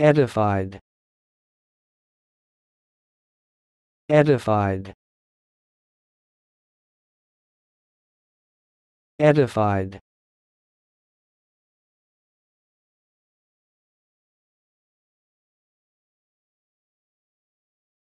edified edified edified